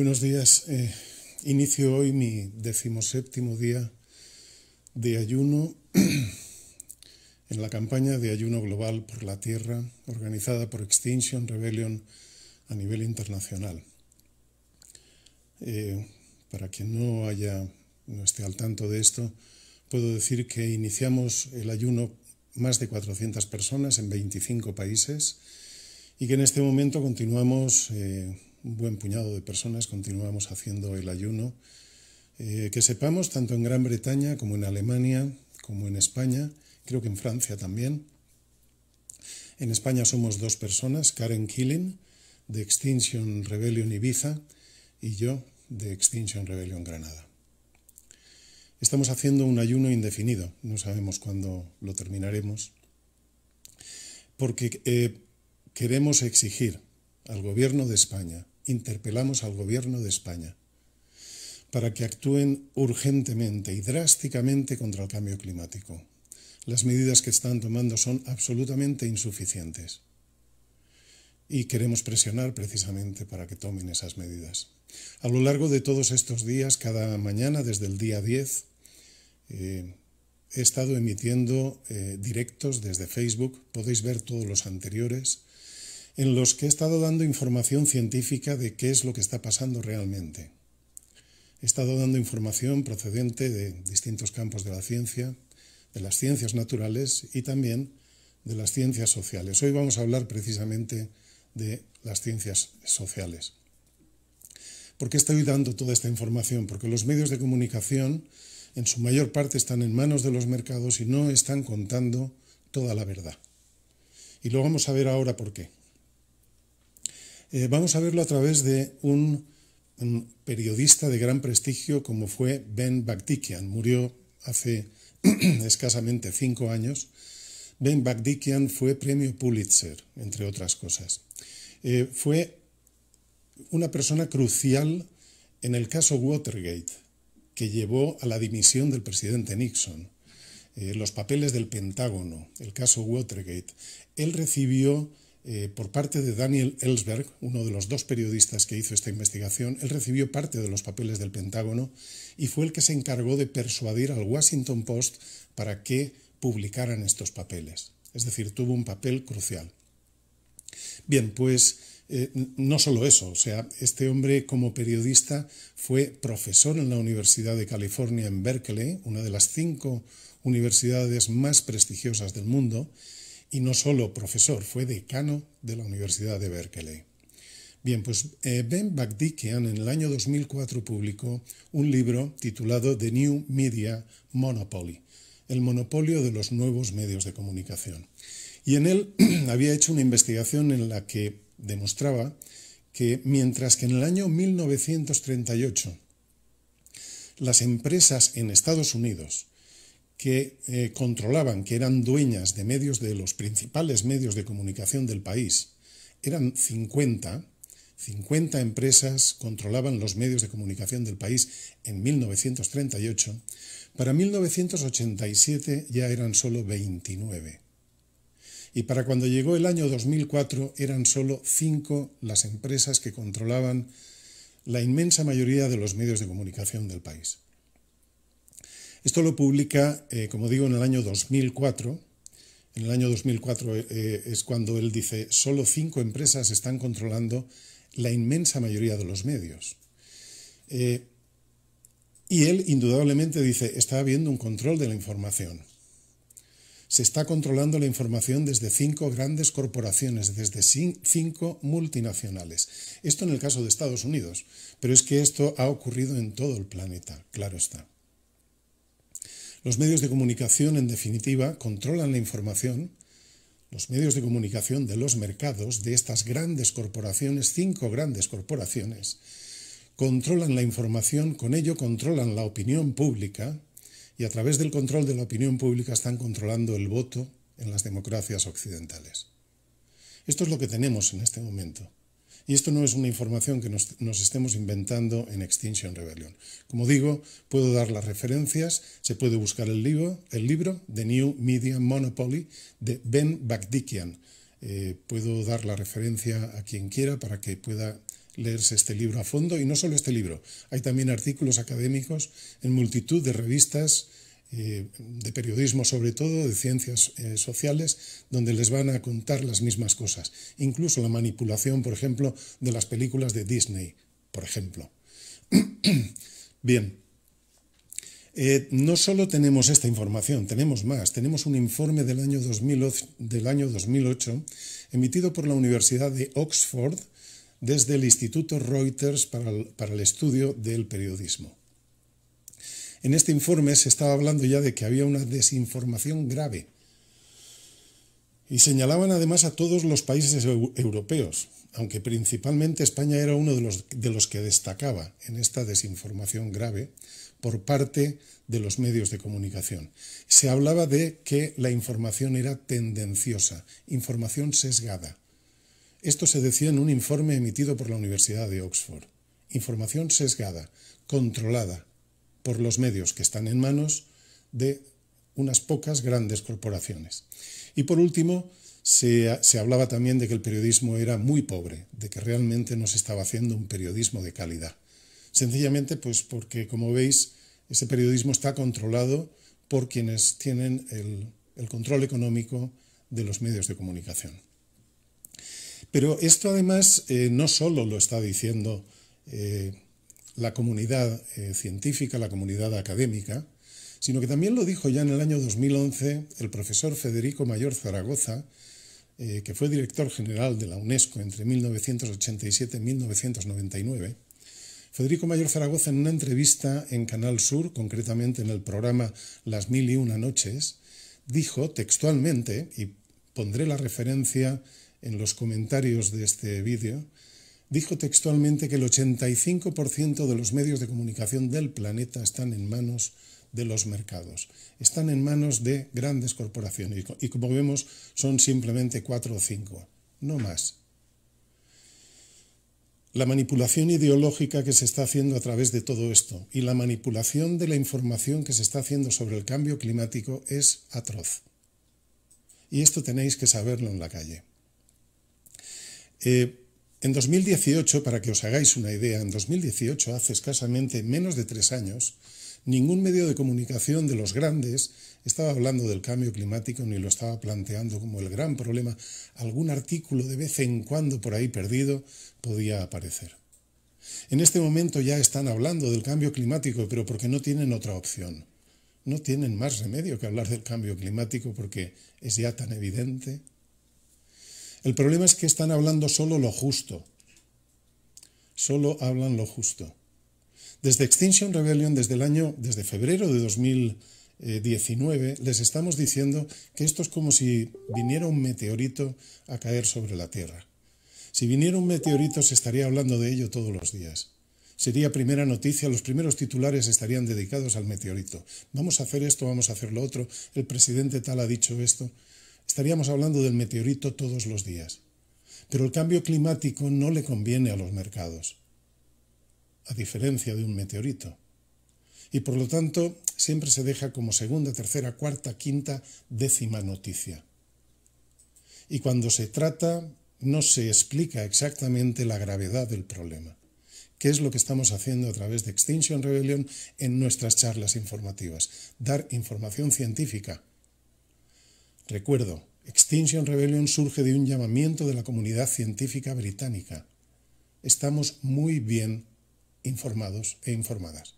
Buenos días. Eh, inicio hoy mi decimoséptimo día de ayuno en la campaña de ayuno global por la tierra organizada por Extinction Rebellion a nivel internacional. Eh, para quien no haya esté al tanto de esto, puedo decir que iniciamos el ayuno más de 400 personas en 25 países y que en este momento continuamos eh, un buen puñado de personas continuamos haciendo el ayuno. Eh, que sepamos, tanto en Gran Bretaña como en Alemania, como en España, creo que en Francia también. En España somos dos personas, Karen Killing, de Extinction Rebellion Ibiza, y yo, de Extinction Rebellion Granada. Estamos haciendo un ayuno indefinido, no sabemos cuándo lo terminaremos, porque eh, queremos exigir al Gobierno de España, interpelamos al Gobierno de España para que actúen urgentemente y drásticamente contra el cambio climático. Las medidas que están tomando son absolutamente insuficientes y queremos presionar precisamente para que tomen esas medidas. A lo largo de todos estos días, cada mañana desde el día 10, eh, he estado emitiendo eh, directos desde Facebook, podéis ver todos los anteriores, en los que he estado dando información científica de qué es lo que está pasando realmente. He estado dando información procedente de distintos campos de la ciencia, de las ciencias naturales y también de las ciencias sociales. Hoy vamos a hablar precisamente de las ciencias sociales. ¿Por qué estoy dando toda esta información? Porque los medios de comunicación en su mayor parte están en manos de los mercados y no están contando toda la verdad. Y lo vamos a ver ahora por qué. Eh, vamos a verlo a través de un, periodista de gran prestigio como fue Ben Bagdikian. Murió hace escasamente cinco años. Ben Bagdikian fue premio Pulitzer, entre otras cosas. Eh, fue una persona crucial en el caso Watergate, que llevó a la dimisión del presidente Nixon. Eh, los papeles del Pentágono, el caso Watergate. Él recibió eh, por parte de Daniel Ellsberg, uno de los dos periodistas que hizo esta investigación, él recibió parte de los papeles del Pentágono y fue el que se encargó de persuadir al Washington Post para que publicaran estos papeles. Es decir, tuvo un papel crucial. Bien, pues eh, no solo eso, o sea, este hombre como periodista fue profesor en la Universidad de California en Berkeley, una de las cinco universidades más prestigiosas del mundo, y no solo profesor, fue decano de la Universidad de Berkeley. Bien, pues eh, Ben Bagdikian en el año 2004 publicó un libro titulado The New Media Monopoly, el monopolio de los nuevos medios de comunicación. Y en él había hecho una investigación en la que demostraba que mientras que en el año 1938 las empresas en Estados Unidos que eh, controlaban, que eran dueñas de medios de los principales medios de comunicación del país. Eran 50, 50 empresas controlaban los medios de comunicación del país en 1938. Para 1987 ya eran solo 29. Y para cuando llegó el año 2004 eran solo 5 las empresas que controlaban la inmensa mayoría de los medios de comunicación del país. Esto lo publica, eh, como digo, en el año 2004. En el año 2004 eh, eh, es cuando él dice, solo cinco empresas están controlando la inmensa mayoría de los medios. y él indudablemente dice, está habiendo un control de la información. Se está controlando la información desde cinco grandes corporaciones, desde cinco multinacionales. Esto en el caso de Estados Unidos, pero es que esto ha ocurrido en todo el planeta, claro está. Los medios de comunicación, en definitiva, controlan la información. Los medios de comunicación de los mercados, de estas grandes corporaciones, cinco grandes corporaciones, controlan la información, con ello controlan la opinión pública y a través del control de la opinión pública están controlando el voto en las democracias occidentales. Esto es lo que tenemos en este momento. Y esto no es una información que nos, estemos inventando en Extinction Rebellion. Como digo, puedo dar las referencias, se puede buscar el libro, el libro The New Media Monopoly de Ben Bagdikian. Eh, puedo dar la referencia a quien quiera para que pueda leerse este libro a fondo. Y no solo este libro, hay también artículos académicos en multitud de revistas, eh, de periodismo sobre todo, de ciencias eh, sociales, donde les van a contar las mismas cosas. Incluso la manipulación, por ejemplo, de las películas de Disney, por ejemplo. Bien. Eh, no solo tenemos esta información, tenemos más. Tenemos un informe del año, 2008, del año 2008 emitido por la Universidad de Oxford desde el Instituto Reuters para el Estudio del Periodismo. En este informe se estaba hablando ya de que había una desinformación grave. Y señalaban además a todos los países europeos, aunque principalmente España era uno de los, de los que destacaba en esta desinformación grave por parte de los medios de comunicación. Se hablaba de que la información era tendenciosa, información sesgada. Esto se decía en un informe emitido por la Universidad de Oxford. Información sesgada, controlada, por los medios que están en manos de unas pocas grandes corporaciones. Y por último, se, hablaba también de que el periodismo era muy pobre, de que realmente no se estaba haciendo un periodismo de calidad. Sencillamente, pues porque, como veis, ese periodismo está controlado por quienes tienen el, control económico de los medios de comunicación. Pero esto además eh, no solo lo está diciendo eh, la comunidad eh, científica, la comunidad académica, sino que también lo dijo ya en el año 2011 el profesor Federico Mayor Zaragoza, eh, que fue director general de la UNESCO entre 1987 y 1999. Federico Mayor Zaragoza en una entrevista en Canal Sur, concretamente en el programa Las Mil y Una Noches, dijo textualmente, y pondré la referencia en los comentarios de este vídeo, dijo textualmente que el 85% de los medios de comunicación del planeta están en manos de los mercados, están en manos de grandes corporaciones y como vemos son simplemente cuatro o cinco, no más. La manipulación ideológica que se está haciendo a través de todo esto y la manipulación de la información que se está haciendo sobre el cambio climático es atroz. Y esto tenéis que saberlo en la calle. Eh, en 2018, para que os hagáis una idea, en 2018, hace escasamente menos de tres años, ningún medio de comunicación de los grandes estaba hablando del cambio climático ni lo estaba planteando como el gran problema. Algún artículo de vez en cuando por ahí perdido podía aparecer. En este momento ya están hablando del cambio climático, pero porque no tienen otra opción. No tienen más remedio que hablar del cambio climático porque es ya tan evidente el problema es que están hablando solo lo justo. Solo hablan lo justo. Desde Extinction Rebellion, desde el año, desde febrero de 2019, les estamos diciendo que esto es como si viniera un meteorito a caer sobre la Tierra. Si viniera un meteorito se estaría hablando de ello todos los días. Sería primera noticia, los primeros titulares estarían dedicados al meteorito. Vamos a hacer esto, vamos a hacer lo otro, el presidente tal ha dicho esto estaríamos hablando del meteorito todos los días. Pero el cambio climático no le conviene a los mercados, a diferencia de un meteorito. Y por lo tanto, siempre se deja como segunda, tercera, cuarta, quinta, décima noticia. Y cuando se trata, no se explica exactamente la gravedad del problema, ¿Qué es lo que estamos haciendo a través de Extinction Rebellion en nuestras charlas informativas, dar información científica Recuerdo, Extinction Rebellion surge de un llamamiento de la comunidad científica británica. Estamos muy bien informados e informadas.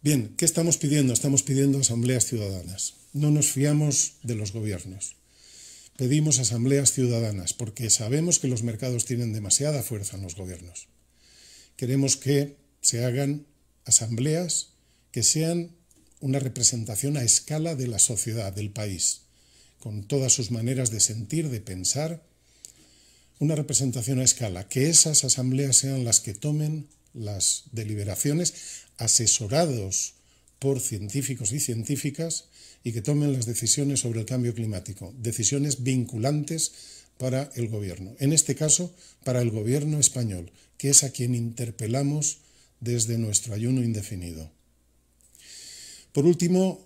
Bien, ¿qué estamos pidiendo? Estamos pidiendo asambleas ciudadanas. No nos fiamos de los gobiernos. Pedimos asambleas ciudadanas porque sabemos que los mercados tienen demasiada fuerza en los gobiernos. Queremos que se hagan asambleas que sean una representación a escala de la sociedad, del país, con todas sus maneras de sentir, de pensar, una representación a escala, que esas asambleas sean las que tomen las deliberaciones asesorados por científicos y científicas y que tomen las decisiones sobre el cambio climático, decisiones vinculantes para el gobierno, en este caso para el gobierno español, que es a quien interpelamos desde nuestro ayuno indefinido. Por último,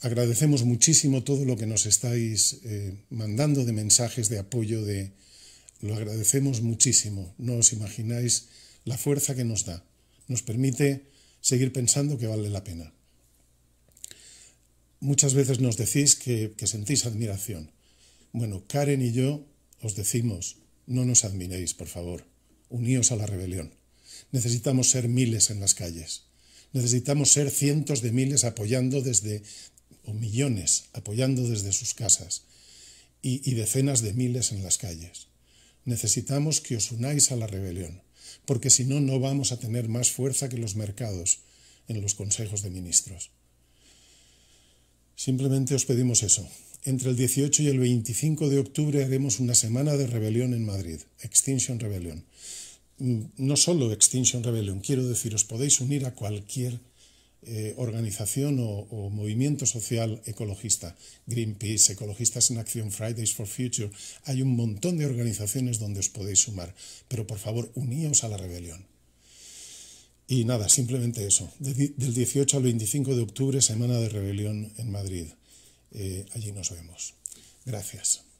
agradecemos muchísimo todo lo que nos estáis eh, mandando de mensajes de apoyo, de lo agradecemos muchísimo. No os imagináis la fuerza que nos da. Nos permite seguir pensando que vale la pena. Muchas veces nos decís que, que sentís admiración. Bueno, Karen y yo os decimos, no nos admiréis, por favor. Uníos a la rebelión. Necesitamos ser miles en las calles necesitamos ser cientos de miles apoyando desde, o millones apoyando desde sus casas y, decenas de miles en las calles. Necesitamos que os unáis a la rebelión, porque si no, no vamos a tener más fuerza que los mercados en los consejos de ministros. Simplemente os pedimos eso. Entre el 18 y el 25 de octubre haremos una semana de rebelión en Madrid, Extinction Rebellion no solo Extinction Rebellion, quiero decir, os podéis unir a cualquier eh, organización o, movimiento social ecologista, Greenpeace, Ecologistas en Acción, Fridays for Future, hay un montón de organizaciones donde os podéis sumar, pero por favor uníos a la rebelión. Y nada, simplemente eso, del 18 al 25 de octubre, Semana de Rebelión en Madrid. Eh, allí nos vemos. Gracias.